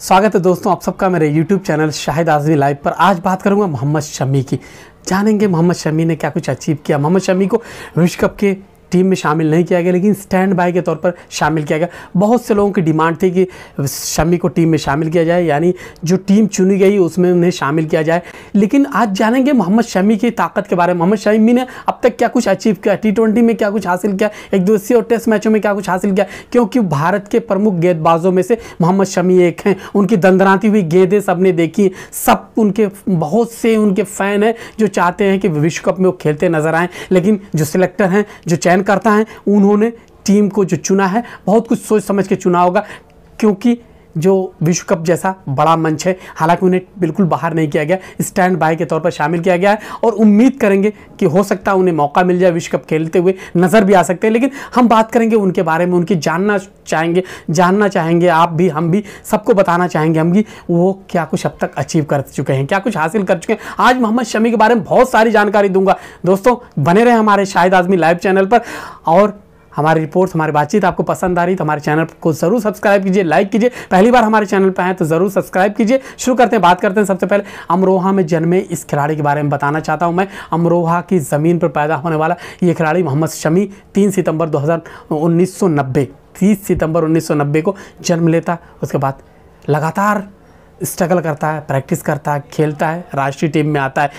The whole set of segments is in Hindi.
स्वागत है दोस्तों आप सबका मेरे YouTube channel Shahid Azmi live पर आज बात करूंगा मोहम्मद शमी की जानेंगे मोहम्मद शमी ने क्या कुछ अचीव किया मोहम्मद शमी को विश्व कप के टीम में शामिल नहीं किया गया लेकिन स्टैंड बाय के तौर पर शामिल किया गया बहुत से लोगों की डिमांड थी कि शमी को टीम में शामिल किया जाए यानी जो टीम चुनी गई उसमें उन्हें शामिल किया जाए लेकिन आज जानेंगे मोहम्मद शमी की ताकत के बारे में मोहम्मद शमी ने अब तक क्या कुछ अचीव किया टी में क्या कुछ हासिल किया एक दिवसीय और टेस्ट मैचों में क्या कुछ हासिल किया क्योंकि भारत के प्रमुख गेंदबाजों में से मोहम्मद शमी एक हैं उनकी दंदराती हुई गेंदें सबने देखी सब उनके बहुत से उनके फ़ैन हैं जो चाहते हैं कि विश्व कप में वो खेलते नजर आए लेकिन जो सिलेक्टर हैं जो चयन करता है उन्होंने टीम को जो चुना है बहुत कुछ सोच समझ के चुना होगा क्योंकि जो विश्व कप जैसा बड़ा मंच है हालांकि उन्हें बिल्कुल बाहर नहीं किया गया स्टैंड बाय के तौर पर शामिल किया गया है और उम्मीद करेंगे कि हो सकता है उन्हें मौका मिल जाए विश्व कप खेलते हुए नज़र भी आ सकते हैं लेकिन हम बात करेंगे उनके बारे में उनकी जानना चाहेंगे जानना चाहेंगे आप भी हम भी सबको बताना चाहेंगे हम भी वो क्या कुछ अब तक अचीव कर चुके हैं क्या कुछ हासिल कर चुके हैं आज मोहम्मद शमी के बारे में बहुत सारी जानकारी दूंगा दोस्तों बने रहे हमारे शाहिद आजमी लाइव चैनल पर और हमारी रिपोर्ट्स हमारी बातचीत आपको पसंद आ रही तो हमारे चैनल को ज़रूर सब्सक्राइब कीजिए लाइक कीजिए पहली बार हमारे चैनल पर आए तो ज़रूर सब्सक्राइब कीजिए शुरू करते हैं बात करते हैं सबसे पहले अमरोहा में जन्मे इस खिलाड़ी के बारे में बताना चाहता हूँ मैं अमरोहा की ज़मीन पर पैदा होने वाला ये खिलाड़ी मोहम्मद शमी तीन सितंबर दो हज़ार तीस सितंबर 1990 को जन्म लेता उसके बाद लगातार स्ट्रगल करता है प्रैक्टिस करता है खेलता है राष्ट्रीय टीम में आता है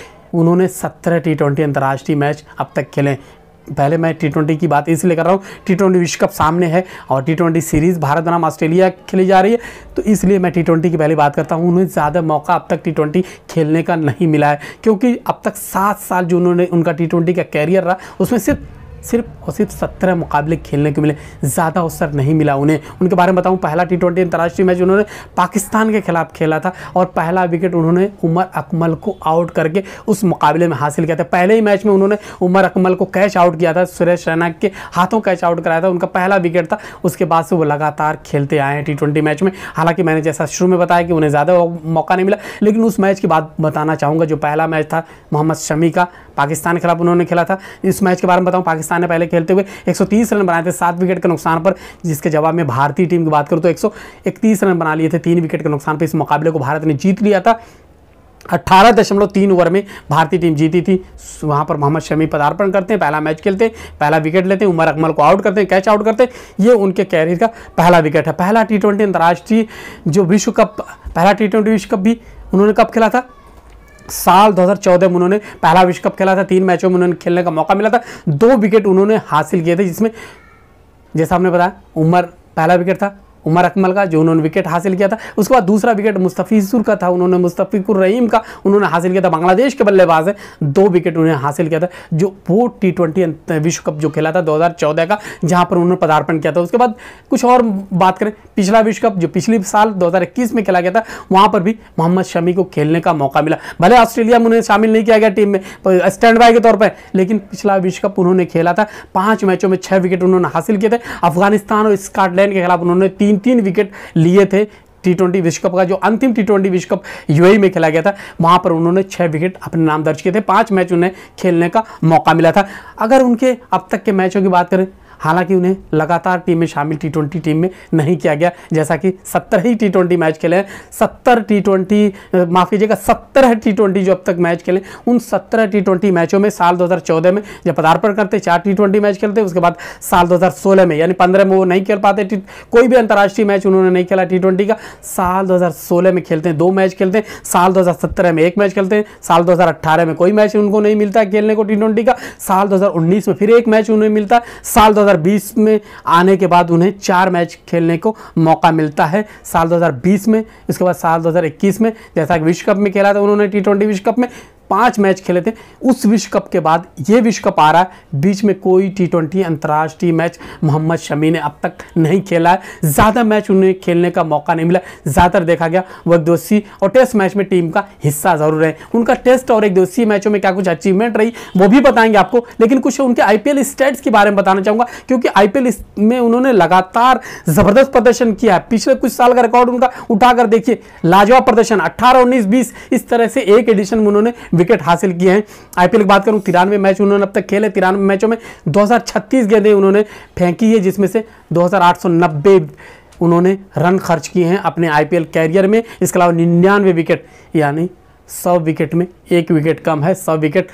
उन्होंने सत्रह टी ट्वेंटी अंतर्राष्ट्रीय मैच अब तक खेले पहले मैं टी ट्वेंटी की बात इसलिए कर रहा हूँ टी ट्वेंटी विश्व कप सामने है और टी ट्वेंटी सीरीज़ भारत नाम ऑस्ट्रेलिया खेली जा रही है तो इसलिए मैं टी ट्वेंटी की पहले बात करता हूँ उन्हें ज़्यादा मौका अब तक टी ट्वेंटी खेलने का नहीं मिला है क्योंकि अब तक सात साल जो उन्होंने उनका टी ट्वेंटी का कैरियर रहा उसमें सिर्फ सिर्फ और सिर्फ सत्रह मुकाबले खेलने को मिले ज़्यादा अवसर नहीं मिला उन्हें उनके बारे में बताऊँ पहला टी ट्वेंटी अंतर्राष्ट्रीय मैच उन्होंने पाकिस्तान के खिलाफ खेला था और पहला विकेट उन्होंने उमर अकमल को आउट करके उस मुकाबले में हासिल किया था पहले ही मैच में उन्होंने उमर अकमल को कैच आउट किया था सुरेश रैना के हाथों कैच आउट कराया था उनका पहला विकेट था उसके बाद से वो लगातार खेलते आए हैं टी ट्वेंटी मैच में हालांकि मैंने जैसा शुरू में बताया कि उन्हें ज़्यादा मौका नहीं मिला लेकिन उस मैच की बात बताना चाहूँगा जो पहला मैच था मोहम्मद शमी का पाकिस्तान के खिलाफ उन्होंने खेला था इस मैच के बारे में बताऊँ पाकिस्तान ने पहले खेलते हुए 130 रन बनाए थे सात विकेट के नुकसान पर जिसके जवाब में भारतीय टीम की बात करूँ तो एक रन बना लिए थे तीन विकेट के नुकसान पर इस मुकाबले को भारत ने जीत लिया था अट्ठारह दशमलव तीन ओवर में भारतीय टीम जीती थी वहाँ पर मोहम्मद शमी पदार्पण करते हैं पहला मैच खेलते हैं पहला विकेट लेते हैं उमर अकमल को आउट करते हैं कैच आउट करते हैं ये उनके कैरियर का पहला विकेट है पहला टी ट्वेंटी अंतर्राष्ट्रीय जो विश्व कप पहला टी ट्वेंटी विश्व कप भी उन्होंने कब खेला था साल 2014 में उन्होंने पहला विश्व कप खेला था तीन मैचों में उन्होंने खेलने का मौका मिला था दो विकेट उन्होंने हासिल किए थे जिसमें जैसा हमने बताया उमर पहला विकेट था उमर अकमल का जो उन्होंने विकेट हासिल किया था उसके बाद दूसरा विकेट मुस्तफ़ीसुर का था उन्होंने मुस्तफ़ीकुर रहीम का उन्होंने हासिल किया था बांग्लादेश के बल्लेबाज है दो विकेट उन्होंने हासिल किया था जो वो टी ट्वेंटी विश्व कप जो खेला था चौदह का जहाँ पर उन्होंने पदार्पण किया था उसके बाद कुछ और बात करें पिछला विश्व कप जो पिछले साल इक्कीस में खेला गया था वहाँ पर भी मोहम्मद शमी को खेलने का मौका मिला भले ऑस्ट्रेलिया में उन्हें शामिल नहीं किया गया टीम में स्टैंड बाय के तौर पर लेकिन पिछला विश्व कप उन्होंने खेला था पाँच मैचों में छः विकेट उन्होंने हासिल किए थे अफगानिस्तान और स्कॉटलैंड के खिलाफ उन्होंने तीन तीन तीन विकेट लिए थे टी ट्वेंटी विश्व कप का जो अंतिम टी ट्वेंटी विश्व कप यूएई e में खेला गया था वहाँ पर उन्होंने छः विकेट अपने नाम दर्ज किए थे पाँच मैच उन्हें खेलने का मौका मिला था अगर उनके अब तक के मैचों की बात करें हालांकि उन्हें लगातार टीम में शामिल टी ट्वेंटी टीम में नहीं किया गया जैसा कि सत्तर ही टी ट्वेंटी मैच खेले हैं सत्तर टी ट्वेंटी माफ़ कीजिएगा सत्तर टी ट्वेंटी जो अब तक मैच खेले उन सत्रह टी ट्वेंटी मैचों में साल 2014 में जब पदार्पण करते चार टी ट्वेंटी मैच खेलते उसके बाद साल 2016 में यानी पंद्रह में वो नहीं खेल पाते कोई भी अंतर्राष्ट्रीय मैच उन्होंने नहीं खेला टी ट्वेंटी का साल 2016 में खेलते हैं दो मैच खेलते हैं साल 2017 में एक मैच खेलते हैं साल 2018 में कोई मैच उनको नहीं मिलता खेलने को टी ट्वेंटी का साल 2019 में फिर एक मैच उन्हें मिलता साल 2000 2020 में आने के बाद उन्हें चार मैच खेलने को मौका मिलता है साल 2020 में इसके बाद साल 2021 में जैसा कि विश्व कप में खेला था उन्होंने टी ट्वेंटी विश्व कप में पांच मैच खेले थे उस विश्व कप के बाद ये विश्व कप आ रहा है बीच में कोई टी ट्वेंटी अंतर्राष्ट्रीय मैच मोहम्मद शमी ने अब तक नहीं खेला है ज़्यादा मैच उन्हें खेलने का मौका नहीं मिला ज़्यादातर देखा गया वह दोषी और टेस्ट मैच में टीम का हिस्सा ज़रूर रहे उनका टेस्ट और एक दोषी मैचों में क्या कुछ अचीवमेंट रही वो भी बताएंगे आपको लेकिन कुछ उनके आई पी के बारे में बताना चाहूँगा क्योंकि आई में उन्होंने लगातार ज़बरदस्त प्रदर्शन किया है पिछले कुछ साल का रिकॉर्ड उनका उठाकर देखिए लाजवाब प्रदर्शन अट्ठारह उन्नीस बीस इस तरह से एक एडिशन में उन्होंने विकेट हासिल किए हैं आईपीएल की बात करूँ तिरानवे मैच उन्होंने अब तक खेले तिरानवे मैचों में दो गेंदें उन्होंने फेंकी है जिसमें से दो उन्होंने रन खर्च किए हैं अपने आईपीएल कैरियर में इसके अलावा निन्यानवे विकेट यानी सौ विकेट में एक विकेट कम है सौ विकेट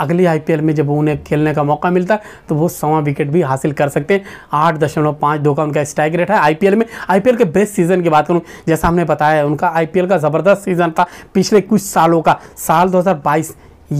अगले आईपीएल में जब उन्हें खेलने का मौका मिलता है तो वो सवा विकेट भी हासिल कर सकते हैं आठ दशमलव पाँच दो का उनका स्ट्राइक रेट है आईपीएल में आईपीएल के बेस्ट सीजन की बात करूँ जैसा हमने बताया उनका आईपीएल का ज़बरदस्त सीज़न था पिछले कुछ सालों का साल दो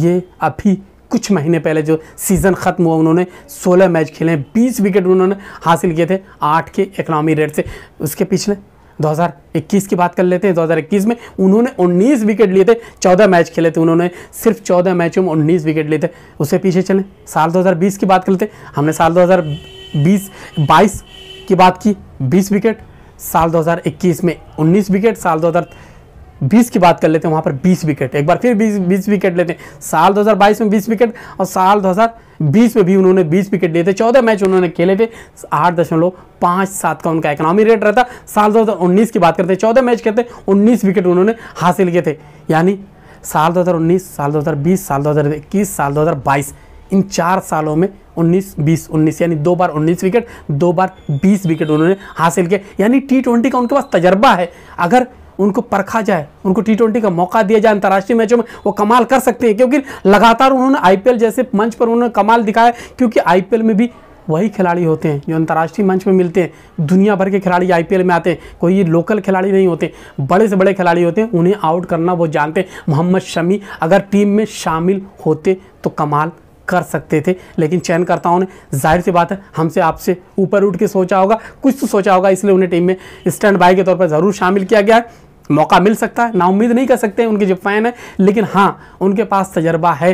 ये अभी कुछ महीने पहले जो सीज़न ख़त्म हुआ उन्होंने 16 मैच खेले 20 विकेट उन्होंने हासिल किए थे आठ के इकनॉमी रेट से उसके पिछले 2021 की बात कर लेते हैं 2021 में उन्होंने 19 विकेट लिए थे 14 मैच खेले थे उन्होंने सिर्फ 14 मैचों में 19 विकेट लिए थे उससे पीछे चलें साल 2020 की बात कर लेते हमने साल 2020 22 की बात की 20 विकेट साल 2021 में 19 विकेट साल 2020 की बात कर लेते हैं वहाँ पर 20 विकेट एक बार फिर 20 बीस विकेट लेते हैं साल 2022 में 20 विकेट और साल बीस में भी उन्होंने बीस विकेट लिए थे चौदह मैच उन्होंने खेले थे आठ दशमलव पाँच सात का उनका इकोनॉमी रेट रहता साल दो हज़ार उन्नीस की बात करते चौदह मैच खेलते उन्नीस विकेट उन्होंने हासिल किए थे यानी साल 2019, साल 2020, साल 2021, साल 2022 इन चार सालों में 19, 20, 19 यानी दो बार 19 विकेट दो बार 20 विकेट उन्होंने हासिल किए यानी टी ट्वेंटी का उनके पास तजर्बा है अगर उनको परखा जाए उनको टी ट्वेंटी का मौका दिया जाए अंतर्राष्ट्रीय मैचों में वो कमाल कर सकते हैं क्योंकि लगातार उन्होंने आई जैसे मंच पर उन्होंने कमाल दिखाया क्योंकि आई में भी वही खिलाड़ी होते हैं जो अंतर्राष्ट्रीय मंच में मिलते हैं दुनिया भर के खिलाड़ी आईपीएल में आते हैं कोई लोकल खिलाड़ी नहीं होते बड़े से बड़े खिलाड़ी होते हैं उन्हें आउट करना वो जानते हैं मोहम्मद शमी अगर टीम में शामिल होते तो कमाल कर सकते थे लेकिन चयनकर्ताओं ने जाहिर सी बात है हमसे आपसे ऊपर उठ के सोचा होगा कुछ तो सोचा होगा इसलिए उन्हें टीम में स्टैंड बाय के तौर पर ज़रूर शामिल किया गया है मौका मिल सकता है नाउमीद नहीं कर सकते उनके जो फ़ैन है लेकिन हाँ उनके पास तजर्बा है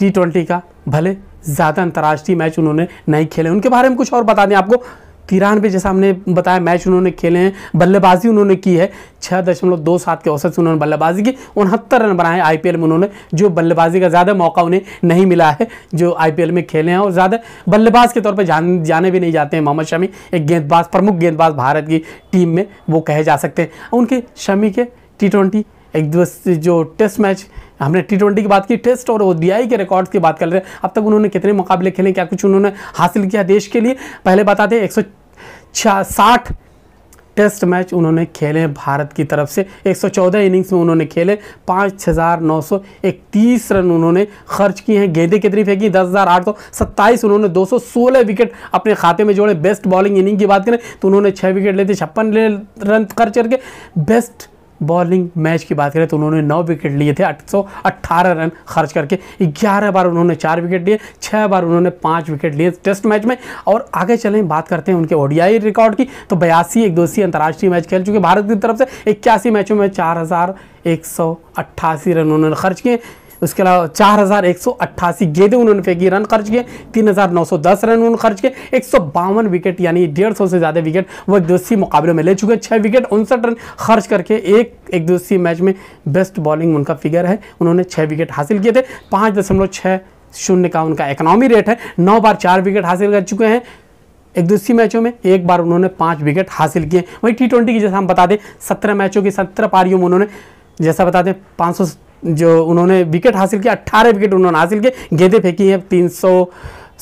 टी ट्वेंटी का भले ज़्यादा अंतर्राष्ट्रीय मैच उन्होंने नहीं खेले उनके बारे में कुछ और बता दें आपको तिरानवे जैसा हमने बताया मैच उन्होंने खेले हैं बल्लेबाजी उन्होंने की है छः दशमलव दो सात के औसत से उन्होंने बल्लेबाजी की उनहत्तर रन बनाए आईपीएल में उन्होंने जो बल्लेबाजी का ज़्यादा मौका उन्हें नहीं मिला है जो आईपीएल में खेले हैं और ज़्यादा बल्लेबाज के तौर पर जान जाने भी नहीं जाते हैं मोहम्मद शमी एक गेंदबाज प्रमुख गेंदबाज भारत की टीम में वो कहे जा सकते हैं उनके शमी के टी ट्वेंटी एक दिवसीय जो टेस्ट मैच हमने टी ट्वेंटी की बात की टेस्ट और ओडीआई के रिकॉर्ड्स की बात कर रहे हैं अब तक उन्होंने कितने मुकाबले खेले क्या कुछ उन्होंने हासिल किया देश के लिए पहले बता दें एक साठ टेस्ट मैच उन्होंने खेले भारत की तरफ से 114 इनिंग्स में उन्होंने खेले पाँच हज़ार नौ सौ इकतीस रन उन्होंने खर्च किए हैं गेंदे कितनी फेंकी दस हज़ार आठ सौ सत्ताईस उन्होंने दो सौ सोलह विकेट अपने खाते में जोड़े बेस्ट बॉलिंग इनिंग की बात करें तो उन्होंने छः विकेट लेते छप्पन रन खर्च करके बेस्ट बॉलिंग मैच की बात करें तो उन्होंने नौ विकेट लिए थे 818 रन खर्च करके 11 बार उन्होंने चार विकेट लिए छः बार उन्होंने पाँच विकेट लिए टेस्ट मैच में और आगे चलें बात करते हैं उनके ओडीआई रिकॉर्ड की तो बयासी एक दोषी अंतर्राष्ट्रीय मैच खेल चुके भारत की तरफ से इक्यासी मैचों में चार रन उन्होंने खर्च किए उसके अलावा चार हज़ार एक सौ अट्ठासी गेंदें उन्होंने फेंकी रन खर्च किए तीन हज़ार नौ सौ दस रन उन्होंने खर्च किए एक सौ बावन विकेट यानी डेढ़ सौ से ज़्यादा विकेट वो एक दिवसीय मुकाबले में ले चुके हैं छः विकेट उनसठ रन खर्च करके एक एक दिवसीय मैच में बेस्ट बॉलिंग उनका फिगर है उन्होंने छः विकेट हासिल किए थे पाँच दशमलव छः शून्य का उनका इकोनॉमी रेट है नौ बार चार विकेट हासिल कर चुके हैं एक दूसरी मैचों में एक बार उन्होंने पाँच विकेट हासिल किए वहीं टी ट्वेंटी की जैसा हम बता दें सत्रह मैचों की सत्रह पारियों में उन्होंने जैसा बता दें पाँच जो उन्होंने विकेट हासिल किया अट्ठारह विकेट उन्होंने हासिल किए गेंदें फेंकी हैं तीन सौ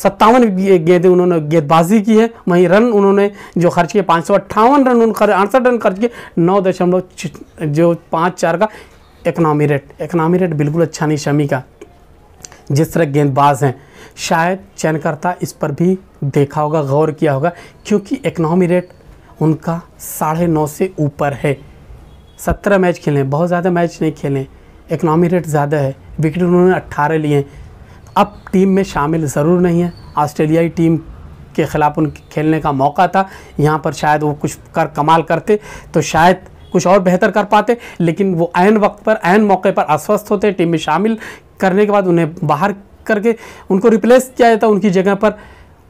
सत्तावन गेंदें उन्होंने गेंदबाजी की है वहीं रन उन्होंने जो खर्च किए पाँच सौ अट्ठावन रन उन्होंने अड़सठ रन खर्च किए नौ दशमलव जो पाँच चार का इकनॉमी रेट इकनॉमी रेट बिल्कुल अच्छा नहीं शमी का जिस तरह गेंदबाज हैं शायद चयनकर्ता इस पर भी देखा होगा गौर किया होगा क्योंकि इकनॉमी रेट उनका साढ़े नौ से ऊपर है सत्रह मैच खेलें बहुत ज़्यादा मैच नहीं खेलें इकनॉमी रेट ज़्यादा है विकेट उन्होंने अट्ठारह लिए हैं अब टीम में शामिल ज़रूर नहीं है ऑस्ट्रेलियाई टीम के ख़िलाफ़ उनके खेलने का मौका था यहाँ पर शायद वो कुछ कर कमाल करते तो शायद कुछ और बेहतर कर पाते लेकिन वो आयन वक्त पर आयन मौके पर अस्वस्थ होते टीम में शामिल करने के बाद उन्हें बाहर करके उनको रिप्लेस किया जाता उनकी जगह पर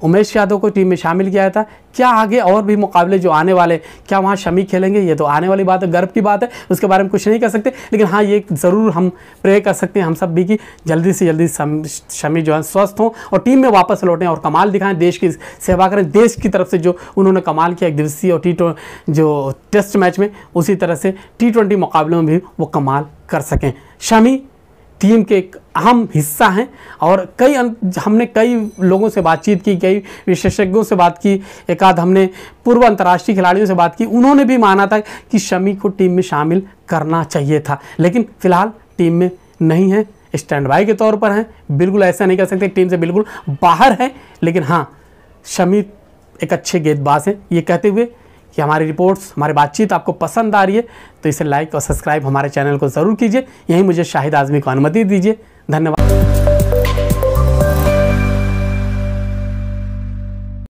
उमेश यादव को टीम में शामिल किया था क्या आगे और भी मुकाबले जो आने वाले क्या वहाँ शमी खेलेंगे ये तो आने वाली बात है गर्व की बात है उसके बारे में कुछ नहीं कर सकते लेकिन हाँ ये ज़रूर हम प्रे कर सकते हैं हम सब भी कि जल्दी से जल्दी शमी जो है स्वस्थ हों और टीम में वापस लौटें और कमाल दिखाएं देश की सेवा करें देश की तरफ से जो उन्होंने कमाल किया एक दिवसीय और टी जो टेस्ट मैच में उसी तरह से टी मुकाबलों में भी वो कमाल कर सकें शमी टीम के एक अहम हिस्सा हैं और कई हमने कई लोगों से बातचीत की कई विशेषज्ञों से बात की एक आध हमने पूर्व अंतर्राष्ट्रीय खिलाड़ियों से बात की उन्होंने भी माना था कि शमी को टीम में शामिल करना चाहिए था लेकिन फ़िलहाल टीम में नहीं है स्टैंड बाई के तौर पर हैं बिल्कुल ऐसा नहीं कर सकते टीम से बिल्कुल बाहर है लेकिन हाँ शमी एक अच्छे गेंदबाज हैं ये कहते हुए कि हमारी रिपोर्ट्स हमारी बातचीत आपको पसंद आ रही है तो इसे लाइक और सब्सक्राइब हमारे चैनल को ज़रूर कीजिए यहीं मुझे शाहिद आज़मी को अनुमति दीजिए धन्यवाद